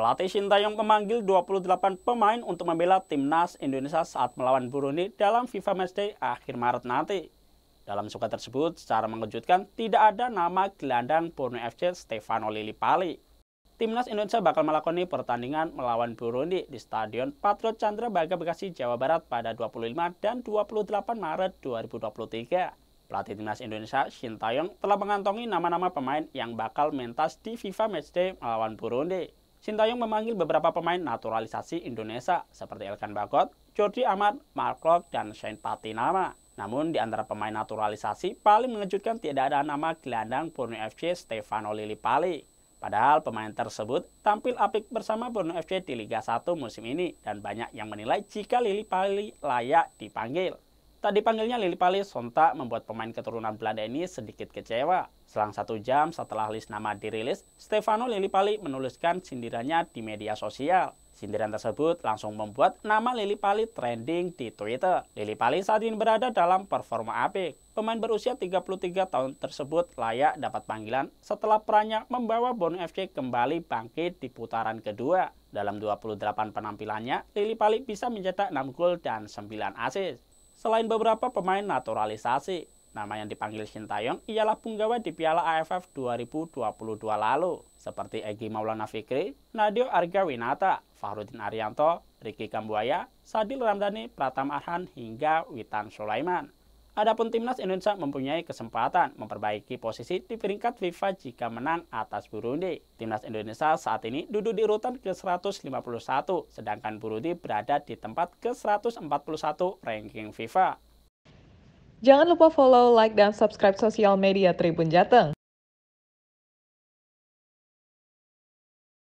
Pelatih Sintayong memanggil 28 pemain untuk membela timnas Indonesia saat melawan Burundi dalam FIFA Matchday akhir Maret nanti. Dalam suka tersebut, secara mengejutkan tidak ada nama gelandang Borneo FC Stefano Lilipali. Timnas Indonesia bakal melakoni pertandingan melawan Burundi di Stadion Patriot Chandra Baga Bekasi, Jawa Barat pada 25 dan 28 Maret 2023. Pelatih timnas Indonesia Shin Taeyong telah mengantongi nama-nama pemain yang bakal mentas di FIFA Matchday melawan Burundi. Sintayong memanggil beberapa pemain naturalisasi Indonesia seperti Elkan Bagot, Jordi Ahmad, Mark Klok, dan Shane Patinama. Namun di antara pemain naturalisasi paling mengejutkan tidak ada nama gelandang Borneo FC Stefano Pali. Padahal pemain tersebut tampil apik bersama Borneo FC di Liga 1 musim ini dan banyak yang menilai jika Pali layak dipanggil. Tak dipanggilnya Lili Pali sontak membuat pemain keturunan Belanda ini sedikit kecewa. Selang satu jam setelah list nama dirilis, Stefano Lili Pali menuliskan sindirannya di media sosial. Sindiran tersebut langsung membuat nama Lili Pali trending di Twitter. Lili Pali saat ini berada dalam performa apik. Pemain berusia 33 tahun tersebut layak dapat panggilan setelah perannya membawa Bono FC kembali bangkit di putaran kedua. Dalam 28 penampilannya, Lili Pali bisa mencetak 6 gol dan 9 assist. Selain beberapa pemain naturalisasi, nama yang dipanggil Shin Taeyong ialah punggawa di Piala AFF 2022 lalu, seperti Egi Maulana Fikri, Nadio Arga Winata, Fahrudin Arianto, Riki Kambuaya, Sadil Ramdhani, Pratama Arhan, hingga Witan Sulaiman. Adapun timnas Indonesia mempunyai kesempatan memperbaiki posisi di peringkat FIFA jika menang atas Burundi. Timnas Indonesia saat ini duduk di urutan ke-151, sedangkan Burundi berada di tempat ke-141 ranking FIFA. Jangan lupa follow, like, dan subscribe sosial media Tribun Jateng.